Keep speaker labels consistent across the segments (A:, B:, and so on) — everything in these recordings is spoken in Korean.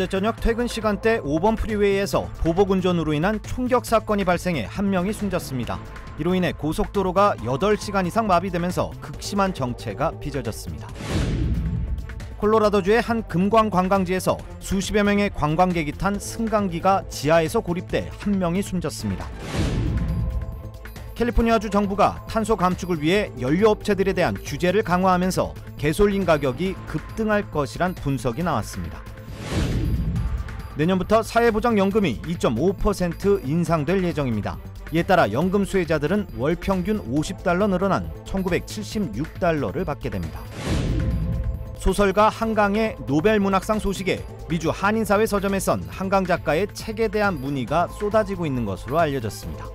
A: 어제 저녁 퇴근 시간대 5번 프리웨이에서 보복 운전으로 인한 총격 사건이 발생해 한 명이 숨졌습니다. 이로 인해 고속도로가 8시간 이상 마비되면서 극심한 정체가 빚어졌습니다. 콜로라도주의 한 금광 관광지에서 수십여 명의 관광객이 탄 승강기가 지하에서 고립돼 한 명이 숨졌습니다. 캘리포니아주 정부가 탄소 감축을 위해 연료 업체들에 대한 규제를 강화하면서 개솔린 가격이 급등할 것이란 분석이 나왔습니다. 내년부터 사회보장연금이 2.5% 인상될 예정입니다. 이에 따라 연금 수혜자들은 월 평균 50달러 늘어난 1976달러를 받게 됩니다. 소설가 한강의 노벨 문학상 소식에 미주 한인사회 서점에선 한강 작가의 책에 대한 문의가 쏟아지고 있는 것으로 알려졌습니다.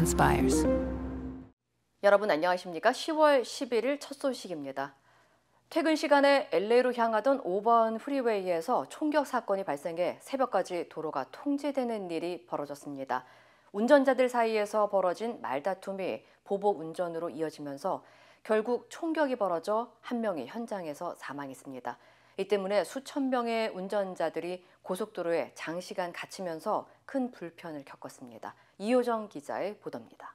B: inspires.
C: 여러분 안녕하십니까? 10월 11일 첫 소식입니다. 퇴근 시간에 LA로 향하던 5번 프리웨이에서 총격 사건이 발생해 새벽까지 도로가 통제되는 일이 벌어졌습니다. 운전자들 사이에서 벌어진 말다툼이 보복 운전으로 이어지면서 결국 총격이 벌어져 한 명이 현장에서 사망했습니다. 이 때문에 수천 명의 운전자들이 고속도로에 장시간 갇히면서 큰
D: 불편을 겪었습니다. 이효정 기자의 보도입니다.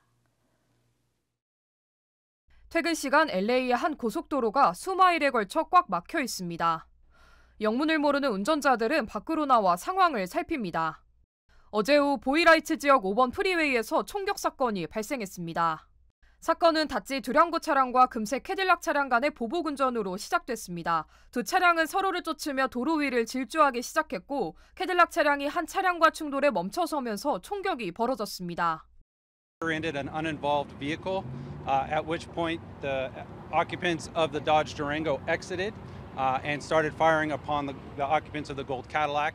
D: 퇴근 시간 LA의 한 고속도로가 수마일에 걸쳐 꽉 막혀 있습니다. 영문을 모르는 운전자들은 밖으로 나와 상황을 살핍니다. 어제 오후 보이라이츠 지역 5번 프리웨이에서 총격 사건이 발생했습니다. 사건은 다찌 두량고 차량과 금색 캐딜락 차량 간의 보복 운전으로 시작됐습니다. 두 차량은 서로를 쫓으며 도로 위를 질주하기 시작했고 캐딜락 차량이 한 차량과 충돌해 멈춰서면서 총격이 벌어졌습니다.
A: ended an uninvolved vehicle, uh, at which point the occupants of the Dodge Durango exited uh, and started firing upon the, the occupants of the gold Cadillac.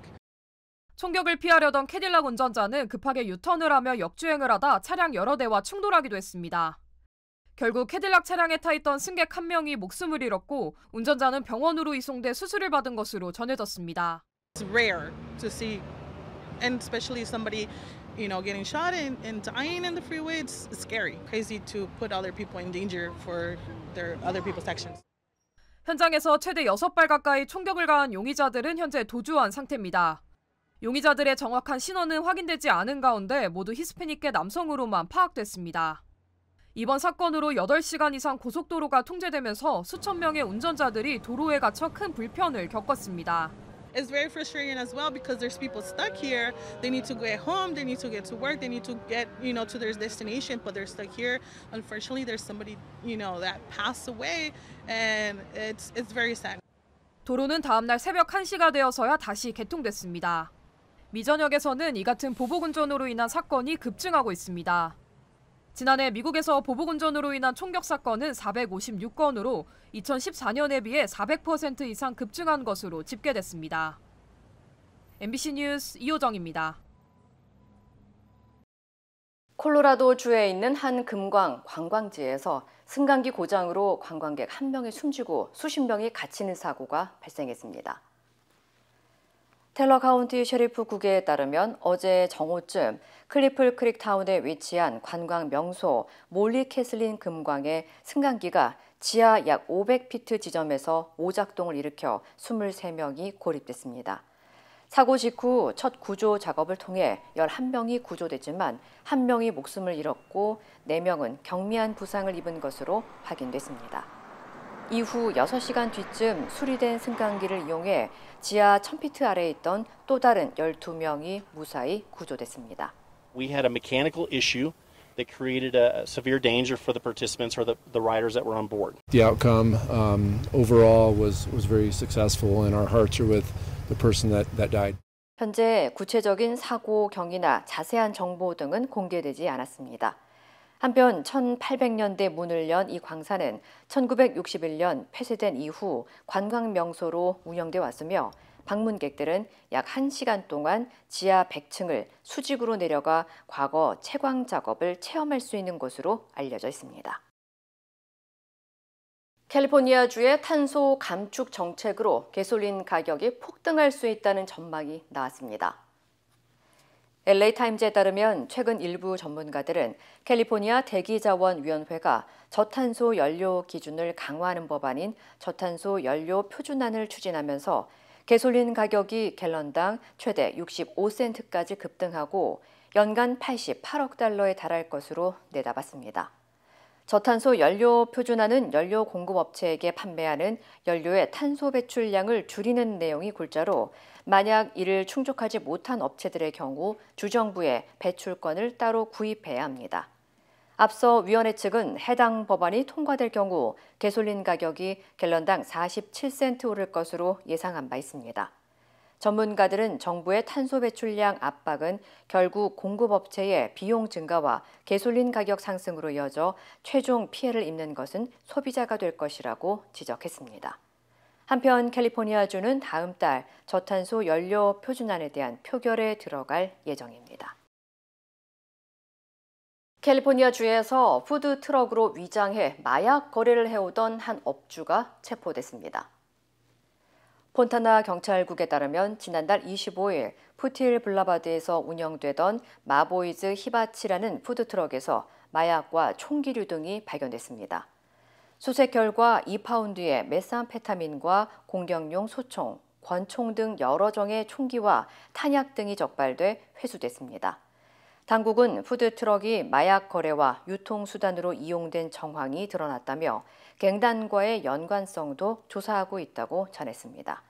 D: 총격을 피하려던 캐딜락 운전자는 급하게 유턴을 하며 역주행을 하다 차량 여러 대와 충돌하기도 했습니다. 결국 캐딜락 차량에 타 있던 승객 한 명이 목숨을 잃었고 운전자는 병원으로 이송돼 수술을 받은 것으로 전해졌습니다. It's rare to see and especially somebody you know getting shot and, and dying in the freeway it's scary crazy to put other people in
C: danger for their other people's actions
D: 현장에서 최대 6발 가까이 총격을 가한 용의자들은 현재 도주한 상태입니다. 용의자들의 정확한 신원은 확인되지 않은 가운데 모두 히스패닉계 남성으로만 파악됐습니다. 이번 사건으로 8시간 이상 고속도로가 통제되면서 수천 명의 운전자들이 도로에 갇혀 큰 불편을 겪었습니다.
C: It's very frustrating as well because there's people stuck here. They need to get home, they need to get to work, they need to get, you know, to their destination, but they're stuck here. Unfortunately, there's somebody, you know, that passed away and it's it's very sad.
D: 도로는 다음 날 새벽 1시가 되어서야 다시 개통됐습니다. 미전역에서는 이 같은 보복 운전으로 인한 사건이 급증하고 있습니다. 지난해 미국에서 보복운전으로 인한 총격 사건은 456건으로 2014년에 비해 400% 이상 급증한 것으로 집계됐습니다. MBC 뉴스 이호정입니다.
C: 콜로라도 주에 있는 한 금광 관광지에서 승강기 고장으로 관광객 한 명이 숨지고 수십 명이 갇히는 사고가 발생했습니다. 텔러 카운티 셰리프 국에 따르면 어제 정오쯤 클리플 크릭 타운에 위치한 관광 명소 몰리 캐슬린 금광의 승강기가 지하 약 500피트 지점에서 오작동을 일으켜 23명이 고립됐습니다. 사고 직후 첫 구조 작업을 통해 11명이 구조됐지만 1명이 목숨을 잃었고 4명은 경미한 부상을 입은 것으로 확인됐습니다. 이후 6시간 뒤쯤 수리된 승강기를 이용해 지하 1000피트 아래에 있던 또 다른 12명이 무사히 구조됐습니다.
A: We had a mechanical issue that created a severe danger for the participants or the, the riders that were on board.
E: The outcome um, overall was, was very successful, and our hearts are with the person that, that died.
C: 현재 구체적인 사고 경위나 자세한 정보 등은 공개되지 않았습니다. 한편 1800년대 문을 연 이 광산은 1961년 폐쇄된 이후 관광 명소로 운영돼 왔으며 방문객들은 약 1시간 동안 지하 100층을 수직으로 내려가 과거 채광 작업을 체험할 수 있는 곳으로 알려져 있습니다. 캘리포니아주의 탄소 감축 정책으로 개솔린 가격이 폭등할 수 있다는 전망이 나왔습니다. LA타임즈에 따르면 최근 일부 전문가들은 캘리포니아 대기자원위원회가 저탄소 연료 기준을 강화하는 법안인 저탄소 연료 표준안을 추진하면서 개솔린 가격이 갤런당 최대 65센트까지 급등하고 연간 88억 달러에 달할 것으로 내다봤습니다. 저탄소 연료 표준화는 연료 공급업체에게 판매하는 연료의 탄소 배출량을 줄이는 내용이 골자로 만약 이를 충족하지 못한 업체들의 경우 주정부에 배출권을 따로 구입해야 합니다. 앞서 위원회 측은 해당 법안이 통과될 경우 개솔린 가격이 갤런당 47센트 오를 것으로 예상한 바 있습니다. 전문가들은 정부의 탄소 배출량 압박은 결국 공급업체의 비용 증가와 개솔린 가격 상승으로 이어져 최종 피해를 입는 것은 소비자가 될 것이라고 지적했습니다. 한편 캘리포니아주는 다음 달 저탄소 연료 표준안에 대한 표결에 들어갈 예정입니다. 캘리포니아 주에서 푸드 트럭으로 위장해 마약 거래를 해오던 한 업주가 체포됐습니다. 폰타나 경찰국에 따르면 지난달 25일 푸틸 블라바드에서 운영되던 마보이즈 히바치라는 푸드트럭에서 마약과 총기류 등이 발견됐습니다. 수색 결과 2파운드의 메산페타민과 공격용 소총, 권총 등 여러 종의 총기와 탄약 등이 적발돼 회수됐습니다. 당국은 푸드트럭이 마약 거래와 유통수단으로 이용된 정황이 드러났다며 갱단과의 연관성도 조사하고 있다고 전했습니다.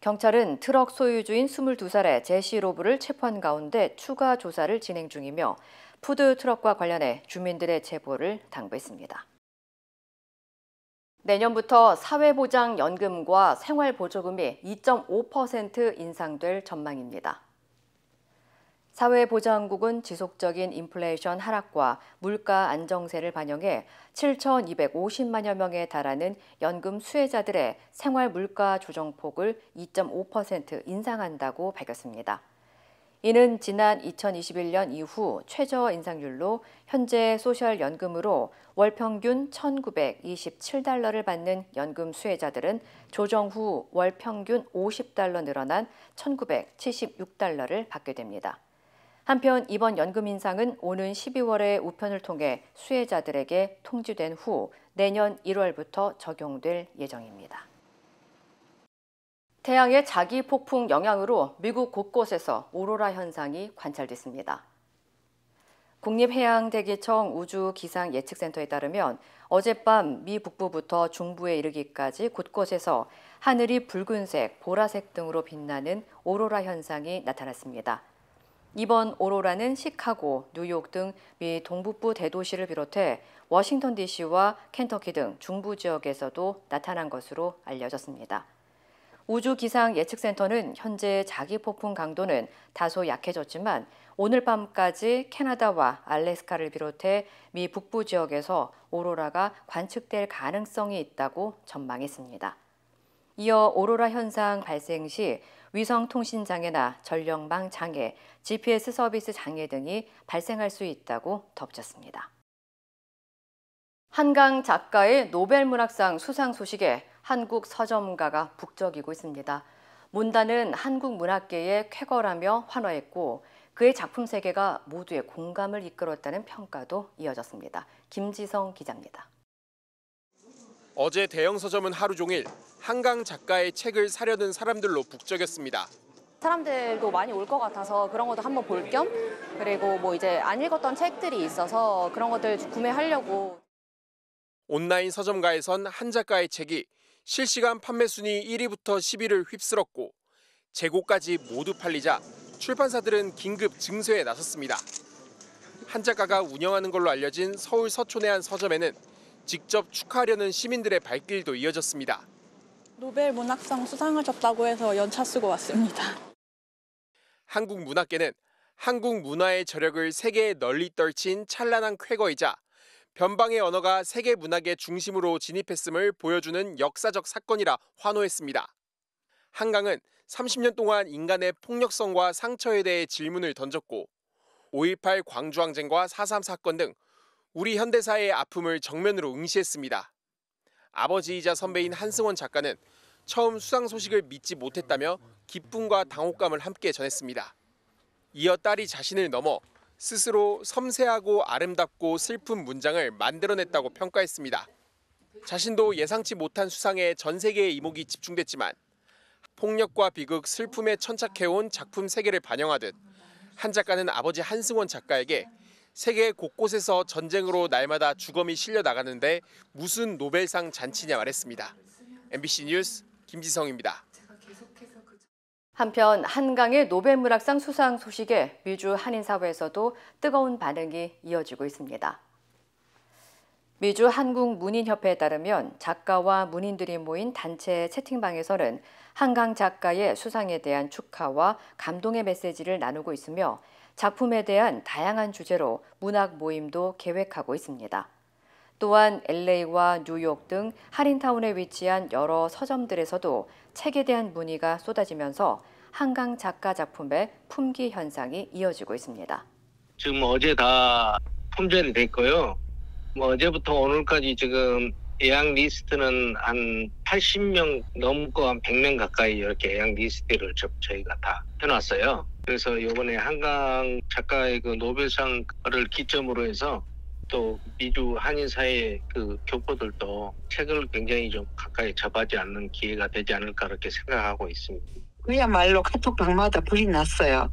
C: 경찰은 트럭 소유주인 22살의 제시 로브를 체포한 가운데 추가 조사를 진행 중이며 푸드 트럭과 관련해 주민들의 제보를 당부했습니다. 내년부터 사회보장연금과 생활보조금이 2.5% 인상될 전망입니다. 사회보장국은 지속적인 인플레이션 하락과 물가 안정세를 반영해 7,250만여 명에 달하는 연금 수혜자들의 생활 물가 조정폭을 2.5% 인상한다고 밝혔습니다. 이는 지난 2021년 이후 최저 인상률로 현재 소셜연금으로 월 평균 1,927달러를 받는 연금 수혜자들은 조정 후 월 평균 50달러 늘어난 1,976달러를 받게 됩니다. 한편 이번 연금 인상은 오는 12월에 우편을 통해 수혜자들에게 통지된 후 내년 1월부터 적용될 예정입니다. 태양의 자기 폭풍 영향으로 미국 곳곳에서 오로라 현상이 관찰됐습니다. 국립해양대기청 우주기상예측센터에 따르면 어젯밤 미 북부부터 중부에 이르기까지 곳곳에서 하늘이 붉은색, 보라색 등으로 빛나는 오로라 현상이 나타났습니다. 이번 오로라는 시카고, 뉴욕 등 미 동북부 대도시를 비롯해 워싱턴 DC와 켄터키 등 중부 지역에서도 나타난 것으로 알려졌습니다. 우주기상예측센터는 현재 자기 폭풍 강도는 다소 약해졌지만 오늘 밤까지 캐나다와 알래스카를 비롯해 미 북부 지역에서 오로라가 관측될 가능성이 있다고 전망했습니다. 이어 오로라 현상 발생 시 위성통신장애나 전력망 장애, GPS 서비스 장애 등이 발생할 수 있다고 덧붙였습니다. 한강 작가의 노벨문학상 수상 소식에 한국 서점가가 북적이고 있습니다. 문단은 한국 문학계의 쾌거라며 환호했고 그의 작품 세계가 모두의 공감을 이끌었다는 평가도 이어졌습니다. 김지성 기자입니다.
F: 어제 대형 서점은 하루 종일 한강 작가의 책을 사려는 사람들로 북적였습니다.
B: 사람들도 많이 올 것 같아서 그런 것도 한번 볼 겸 그리고 뭐 이제 안 읽었던 책들이 있어서 그런 것들 구매하려고
F: 온라인 서점가에선 한 작가의 책이 실시간 판매 순위 1위부터 10위를 휩쓸었고 재고까지 모두 팔리자 출판사들은 긴급 증세에 나섰습니다. 한 작가가 운영하는 걸로 알려진 서울 서촌의 한 서점에는 직접 축하하려는 시민들의 발길도 이어졌습니다.
B: 노벨 문학상 수상을 줬다고
D: 해서 연차 쓰고 왔습니다.
F: 한국 문학계는 한국 문화의 저력을 세계에 널리 떨친 찬란한 쾌거이자 변방의 언어가 세계 문학의 중심으로 진입했음을 보여주는 역사적 사건이라 환호했습니다. 한강은 30년 동안 인간의 폭력성과 상처에 대해 질문을 던졌고 5.18 광주항쟁과 4.3 사건 등 우리 현대사의 아픔을 정면으로 응시했습니다. 아버지이자 선배인 한승원 작가는 처음 수상 소식을 믿지 못했다며 기쁨과 당혹감을 함께 전했습니다. 이어 딸이 자신을 넘어 스스로 섬세하고 아름답고 슬픈 문장을 만들어냈다고 평가했습니다. 자신도 예상치 못한 수상에 전 세계의 이목이 집중됐지만 폭력과 비극, 슬픔에 천착해온 작품 세계를 반영하듯 한 작가는 아버지 한승원 작가에게 세계 곳곳에서 전쟁으로 날마다 주검이 실려 나가는데 무슨 노벨상 잔치냐 말했습니다. MBC 뉴스 김지성입니다.
C: 한편 한강의 노벨문학상 수상 소식에 미주 한인사회에서도 뜨거운 반응이 이어지고 있습니다. 미주 한국 문인협회에 따르면 작가와 문인들이 모인 단체 채팅방에서는 한강 작가의 수상에 대한 축하와 감동의 메시지를 나누고 있으며 작품에 대한 다양한 주제로 문학 모임도 계획하고 있습니다. 또한 LA와 뉴욕 등 할인타운에 위치한 여러 서점들에서도 책에 대한 문의가 쏟아지면서 한강 작가 작품의 품귀 현상이 이어지고 있습니다.
E: 지금 뭐 어제 다 품절이 됐고요. 뭐 어제부터 오늘까지 지금 예약 리스트는 한 80명 넘고 한 100명 가까이 이렇게 예약 리스트를 저희가 다 해놨어요. 그래서 이번에 한강 작가의 그 노벨상을 기점으로 해서 또 미주 한인 사회의 그 교포들도 책을 굉장히 좀 가까이 접하지 않는 기회가 되지 않을까 그렇게 생각하고 있습니다.
D: 그야말로 카톡방마다 불이 났어요.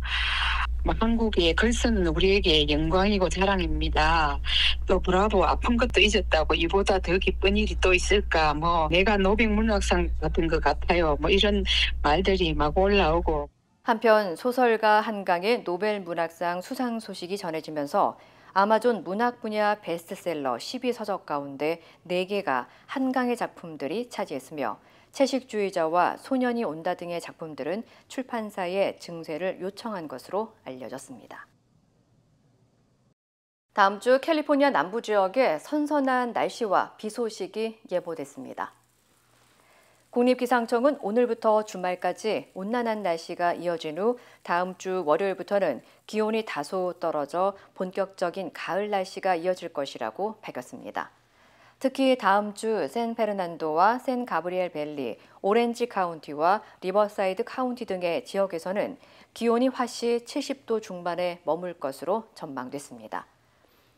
D: 뭐 한국의 글 쓰는 우리에게 영광이고 자랑입니다. 또 브라보 아픈 것도 잊었다고 이보다 더 기쁜 일이 또 있을까 뭐 내가 노벨 문학상 같은 것 같아요. 뭐 이런 말들이 막 올라오고
C: 한편 소설가 한강의 노벨 문학상 수상 소식이 전해지면서 아마존 문학 분야 베스트셀러 12서적 가운데 4개가 한강의 작품들이 차지했으며 채식주의자와 소년이 온다 등의 작품들은 출판사에 증세를 요청한 것으로 알려졌습니다. 다음 주 캘리포니아 남부 지역에 선선한 날씨와 비 소식이 예보됐습니다. 국립기상청은 오늘부터 주말까지 온난한 날씨가 이어진 후 다음 주 월요일부터는 기온이 다소 떨어져 본격적인 가을 날씨가 이어질 것이라고 밝혔습니다. 특히 다음 주 샌페르난도와 샌 가브리엘 밸리, 오렌지 카운티와 리버사이드 카운티 등의 지역에서는 기온이 화씨 70도 중반에 머물 것으로 전망됐습니다.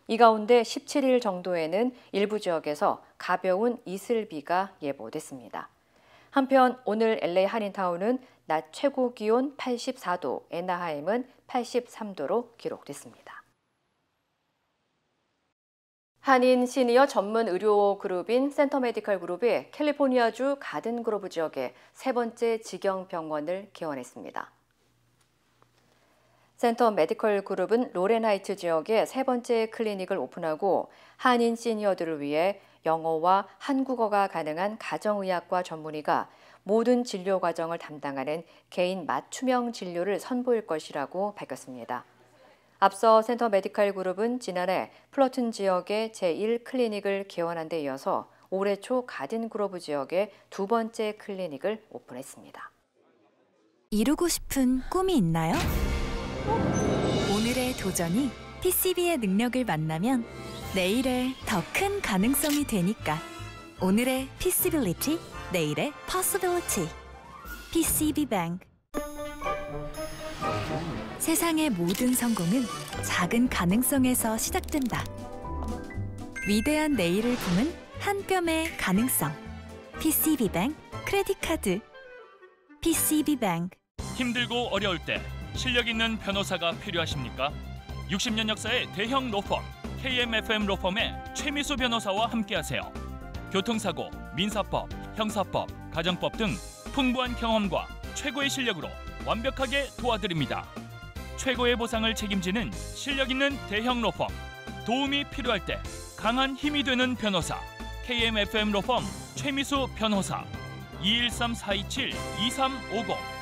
C: 이 가운데 17일 정도에는 일부 지역에서 가벼운 이슬비가 예보됐습니다. 한편 오늘 LA 한인타운은 낮 최고 기온 84도, 에나하임은 83도로 기록됐습니다. 한인 시니어 전문 의료 그룹인 센터 메디컬 그룹이 캘리포니아주 가든 그로브 지역에 세 번째 직영 병원을 개원했습니다. 센터 메디컬 그룹은 로렌하이트 지역에 세 번째 클리닉을 오픈하고 한인 시니어들을 위해 영어와 한국어가 가능한 가정의학과 전문의가 모든 진료 과정을 담당하는 개인 맞춤형 진료를 선보일 것이라고 밝혔습니다. 앞서 센터 메디칼 그룹은 지난해 플러튼 지역의 제1클리닉을 개원한 데 이어서 올해 초 가든 그로브 지역의 두 번째 클리닉을 오픈했습니다.
D: 이루고 싶은 꿈이 있나요? 오늘의 도전이
C: PCB의 능력을 만나면 내일의 더 큰 가능성이 되니까 오늘의 피시빌리티, 내일의 퍼스 s s i b i l i p c b 뱅 세상의 모든 성공은 작은 가능성에서 시작된다. 위대한 내일을 품은 한 뼘의 가능성. PCB뱅크 레딧카드 p c b 뱅 힘들고 어려울 때 실력 있는 변호사가 필요하십니까? 60년 역사의 대형 로펌 KMFM 로펌의 최미수 변호사와 함께하세요.
A: 교통사고, 민사법, 형사법, 가정법 등 풍부한 경험과 최고의 실력으로 완벽하게 도와드립니다. 최고의 보상을 책임지는
C: 실력 있는 대형 로펌. 도움이 필요할 때 강한 힘이 되는 변호사. KMFM 로펌 최미수 변호사. 213-427-2350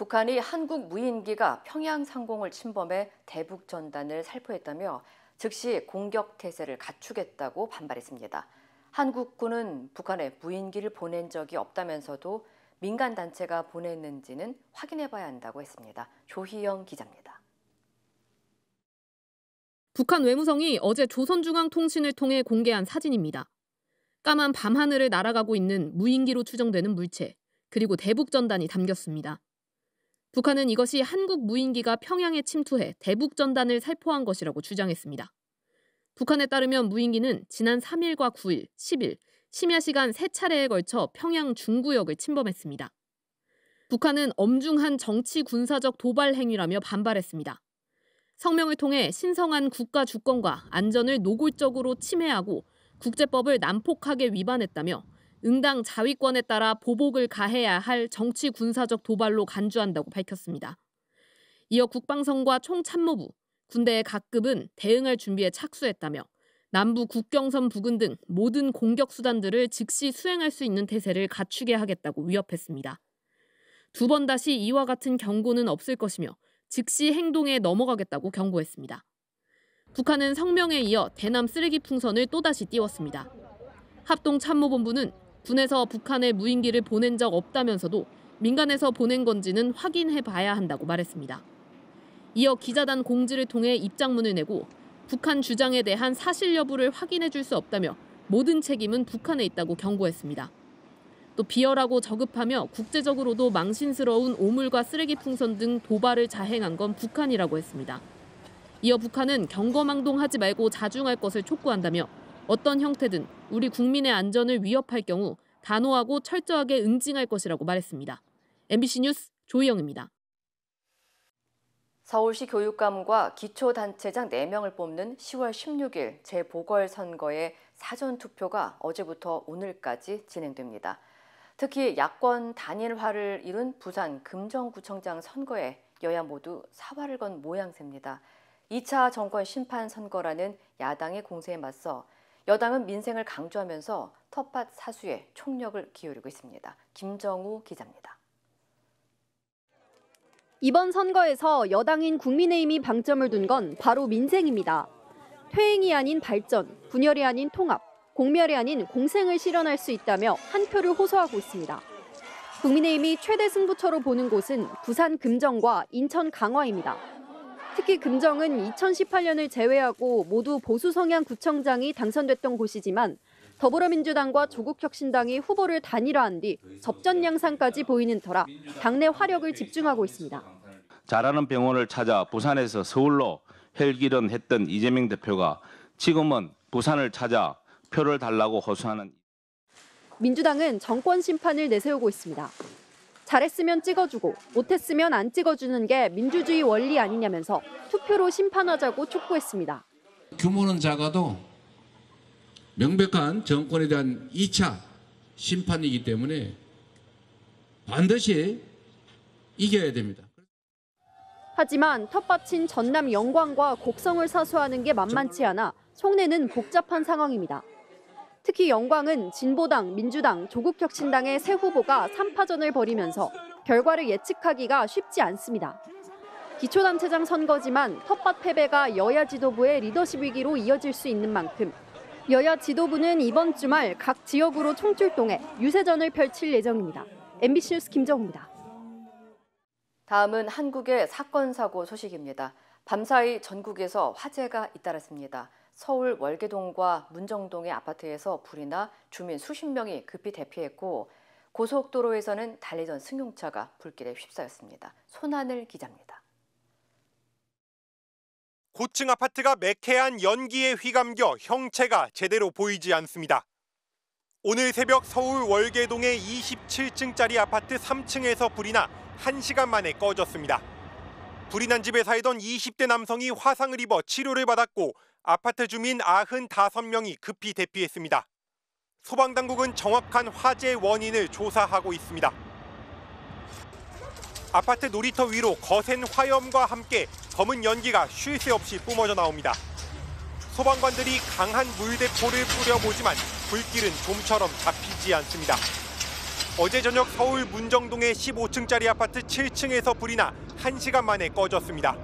C: 북한이 한국 무인기가 평양 상공을 침범해 대북 전단을 살포했다며 즉시 공격 태세를 갖추겠다고 반발했습니다. 한국군은 북한에 무인기를 보낸 적이 없다면서도 민간 단체가 보냈는지는 확인해 봐야 한다고 했습니다. 조희영 기자입니다.
B: 북한 외무성이 어제 조선중앙통신을 통해 공개한 사진입니다. 까만 밤하늘을 날아가고 있는 무인기로 추정되는 물체, 그리고 대북 전단이 담겼습니다. 북한은 이것이 한국 무인기가 평양에 침투해 대북 전단을 살포한 것이라고 주장했습니다. 북한에 따르면 무인기는 지난 3일과 9일, 10일 심야 시간 세 차례에 걸쳐 평양 중구역을 침범했습니다. 북한은 엄중한 정치 군사적 도발 행위라며 반발했습니다. 성명을 통해 신성한 국가 주권과 안전을 노골적으로 침해하고 국제법을 난폭하게 위반했다며 응당 자위권에 따라 보복을 가해야 할 정치 군사적 도발로 간주한다고 밝혔습니다. 이어 국방성과 총참모부, 군대의 각급은 대응할 준비에 착수했다며 남부 국경선 부근 등 모든 공격 수단들을 즉시 수행할 수 있는 태세를 갖추게 하겠다고 위협했습니다. 두 번 다시 이와 같은 경고는 없을 것이며 즉시 행동에 넘어가겠다고 경고했습니다. 북한은 성명에 이어 대남 쓰레기 풍선을 또다시 띄웠습니다. 합동참모본부는 군에서 북한에 무인기를 보낸 적 없다면서도 민간에서 보낸 건지는 확인해 봐야 한다고 말했습니다. 이어 기자단 공지를 통해 입장문을 내고 북한 주장에 대한 사실 여부를 확인해 줄 수 없다며 모든 책임은 북한에 있다고 경고했습니다. 또 비열하고 저급하며 국제적으로도 망신스러운 오물과 쓰레기 풍선 등 도발을 자행한 건 북한이라고 했습니다. 이어 북한은 경거망동하지 말고 자중할 것을 촉구한다며 어떤 형태든 우리 국민의 안전을 위협할 경우 단호하고 철저하게 응징할 것이라고 말했습니다. MBC 뉴스 조희영입니다.
C: 서울시 교육감과 기초단체장 4명을 뽑는 10월 16일 재보궐선거의 사전투표가 어제부터 오늘까지 진행됩니다. 특히 야권 단일화를 이룬 부산 금정구청장 선거에 여야 모두 사활을 건 모양새입니다. 2차 정권 심판 선거라는 야당의 공세에 맞서 여당은 민생을 강조하면서 텃밭 사수에 총력을 기울이고 있습니다. 김정우 기자입니다.
G: 이번 선거에서 여당인 국민의힘이 방점을 둔 건 바로 민생입니다. 퇴행이 아닌 발전, 분열이 아닌 통합, 공멸이 아닌 공생을 실현할 수 있다며 한 표를 호소하고 있습니다. 국민의힘이 최대 승부처로 보는 곳은 부산 금정과 인천 강화입니다. 특히 금정은 2018년을 제외하고 모두 보수 성향 구청장이 당선됐던 곳이지만 더불어민주당과 조국혁신당이 후보를 단일화한 뒤 접전 양상까지 보이는 터라 당내 화력을 집중하고 있습니다.
E: 잘하는 병원을 찾아 부산에서 서울로 헬기런했던 이재명 대표가 지금은 부산을 찾아 표를 달라고 호소하는
G: 민주당은 정권 심판을 내세우고 있습니다. 잘했으면 찍어주고 못했으면 안 찍어주는 게 민주주의 원리 아니냐면서 투표로 심판하자고 촉구했습니다.
F: 규모는 작아도 명백한 정권에 대한 2차 심판이기 때문에 반드시 이겨야 됩니다.
G: 하지만 텃밭인 전남 영광과 곡성을 사수하는 게 만만치 않아 속내는 복잡한 상황입니다. 특히 영광은 진보당, 민주당, 조국혁신당의 새 후보가 3파전을 벌이면서 결과를 예측하기가 쉽지 않습니다. 기초단체장 선거지만 텃밭 패배가 여야 지도부의 리더십 위기로 이어질 수 있는 만큼 여야 지도부는 이번 주말 각 지역으로 총출동해 유세전을 펼칠 예정입니다. MBC 뉴스 김정우입니다. 다음은
C: 한국의 사건 사고 소식입니다. 밤사이 전국에서 화재가 잇따랐습니다. 서울 월계동과 문정동의 아파트에서 불이 나 주민 수십 명이 급히 대피했고 고속도로에서는 달리던 승용차가 불길에 휩싸였습니다. 손하을 기자입니다.
A: 고층 아파트가 매캐한 연기에 휘감겨 형체가 제대로 보이지 않습니다. 오늘 새벽 서울 월계동의 27층짜리 아파트 3층에서 불이 나 1시간 만에 꺼졌습니다. 불이 난 집에 살던 20대 남성이 화상을 입어 치료를 받았고 아파트 주민 95명이 급히 대피했습니다. 소방당국은 정확한 화재 원인을 조사하고 있습니다. 아파트 놀이터 위로 거센 화염과 함께 검은 연기가 쉴 새 없이 뿜어져 나옵니다. 소방관들이 강한 물대포를 뿌려보지만 불길은 좀처럼 잡히지 않습니다. 어제 저녁 서울 문정동의 15층짜리 아파트 7층에서 불이 나 1시간 만에 꺼졌습니다.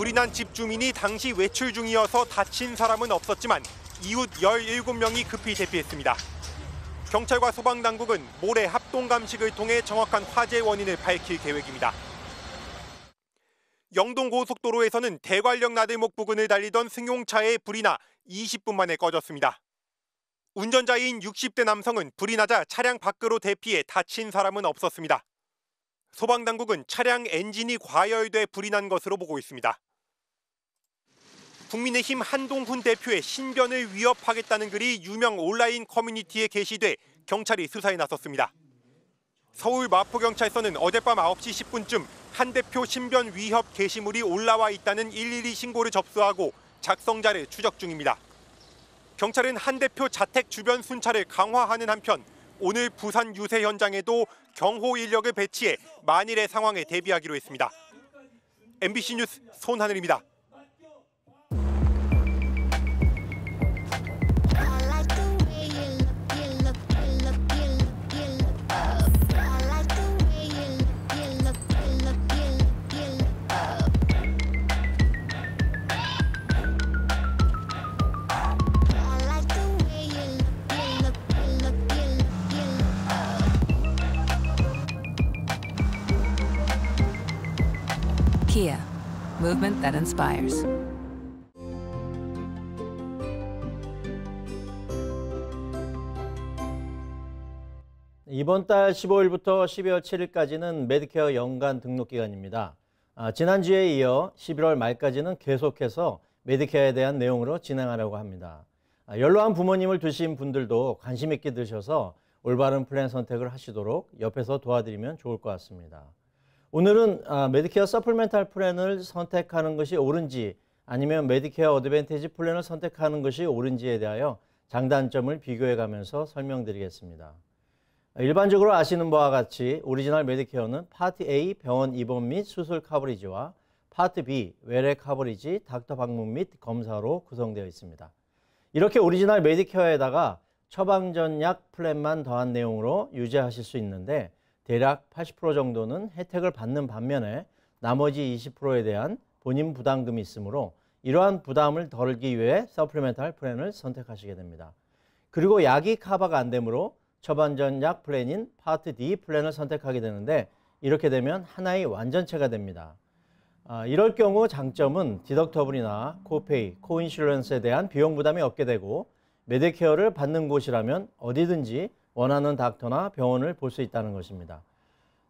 A: 불이 난 집 주민이 당시 외출 중이어서 다친 사람은 없었지만 이웃 17명이 급히 대피했습니다. 경찰과 소방당국은 모레 합동 감식을 통해 정확한 화재 원인을 밝힐 계획입니다. 영동고속도로에서는 대관령 나들목 부근을 달리던 승용차에 불이 나 20분 만에 꺼졌습니다. 운전자인 60대 남성은 불이 나자 차량 밖으로 대피해 다친 사람은 없었습니다. 소방당국은 차량 엔진이 과열돼 불이 난 것으로 보고 있습니다. 국민의힘 한동훈 대표의 신변을 위협하겠다는 글이 유명 온라인 커뮤니티에 게시돼 경찰이 수사에 나섰습니다. 서울 마포경찰서는 어젯밤 9시 10분쯤 한 대표 신변 위협 게시물이 올라와 있다는 112 신고를 접수하고 작성자를 추적 중입니다. 경찰은 한 대표 자택 주변 순찰을 강화하는 한편 오늘 부산 유세 현장에도 경호 인력을 배치해 만일의 상황에 대비하기로 했습니다. MBC 뉴스 손하늘입니다.
B: movement that inspires.
E: 이번 달 15일부터 12월 7일까지는 메디케어 연간 등록 기간입니다. 아, 지난주에 이어 11월 말까지는 계속해서 메디케어에 대한 내용으로 진행하려고 합니다. 아, 연로한 부모님을 두신 분들도 관심 있게 드셔서 올바른 플랜 선택을 하시도록 옆에서 도와드리면 좋을 것 같습니다. 오늘은 아, 메디케어 서플멘탈 플랜을 선택하는 것이 옳은지 아니면 메디케어 어드밴티지 플랜을 선택하는 것이 옳은지에 대하여 장단점을 비교해 가면서 설명드리겠습니다. 일반적으로 아시는 바와 같이 오리지널 메디케어는 파트 A 병원 입원 및 수술 커버리지와 파트 B 외래 커버리지 닥터 방문 및 검사로 구성되어 있습니다. 이렇게 오리지널 메디케어에다가 처방전 약 플랜만 더한 내용으로 유지하실 수 있는데 대략 80% 정도는 혜택을 받는 반면에 나머지 20%에 대한 본인 부담금이 있으므로 이러한 부담을 덜기 위해 서플리멘탈 플랜을 선택하시게 됩니다. 그리고 약이 커버가 안 되므로 처방 전약 플랜인 파트 D 플랜을 선택하게 되는데 이렇게 되면 하나의 완전체가 됩니다. 아, 이럴 경우 장점은 디덕터블이나 코페이, 코인슐런스에 대한 비용 부담이 없게 되고 메디케어를 받는 곳이라면 어디든지 원하는 닥터나 병원을 볼 수 있다는 것입니다.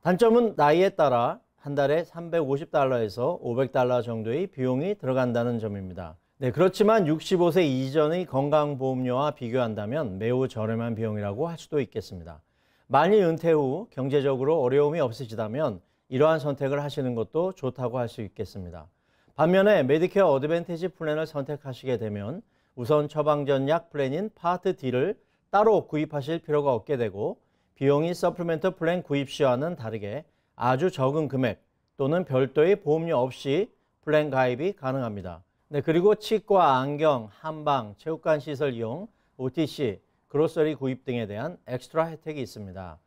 E: 단점은 나이에 따라 한 달에 350달러에서 500달러 정도의 비용이 들어간다는 점입니다. 네, 그렇지만 65세 이전의 건강보험료와 비교한다면 매우 저렴한 비용이라고 할 수도 있겠습니다. 만일 은퇴 후 경제적으로 어려움이 없으시다면 이러한 선택을 하시는 것도 좋다고 할 수 있겠습니다. 반면에 메디케어 어드밴티지 플랜을 선택하시게 되면 우선 처방전약 플랜인 파트 D를 따로 구입하실 필요가 없게 되고 비용이 서플리멘트 플랜 구입 시와는 다르게 아주 적은 금액 또는 별도의 보험료 없이 플랜 가입이 가능합니다. 네, 그리고 치과, 안경, 한방, 체육관 시설 이용, OTC, 그로서리 구입 등에 대한 엑스트라 혜택이 있습니다.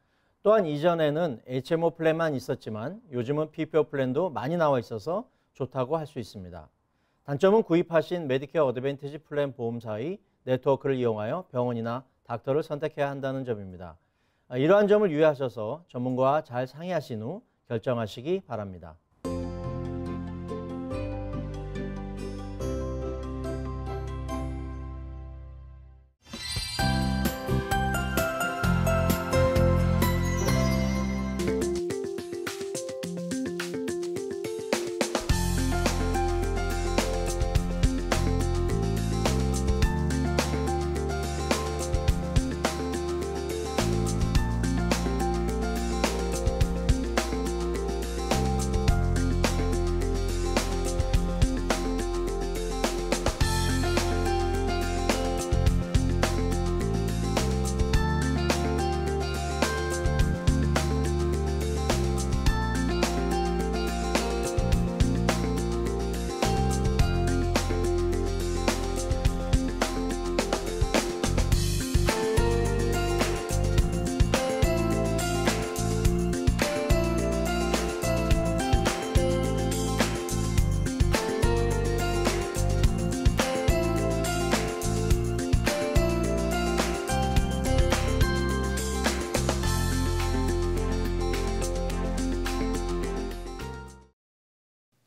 E: 또한 이전에는 HMO 플랜만 있었지만 요즘은 PPO 플랜도 많이 나와 있어서 좋다고 할 수 있습니다. 단점은 구입하신 메디케어 어드밴티지 플랜 보험사의 네트워크를 이용하여 병원이나 닥터를 선택해야 한다는 점입니다. 아, 이러한 점을 유의하셔서 전문가와 잘 상의하신 후 결정하시기 바랍니다.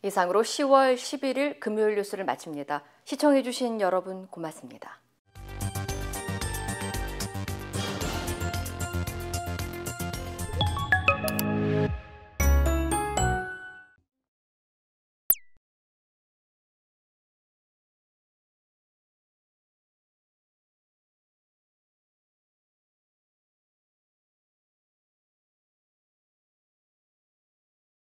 C: 이상으로 10월 11일 금요일 뉴스를 마칩니다. 시청해주신 여러분 고맙습니다.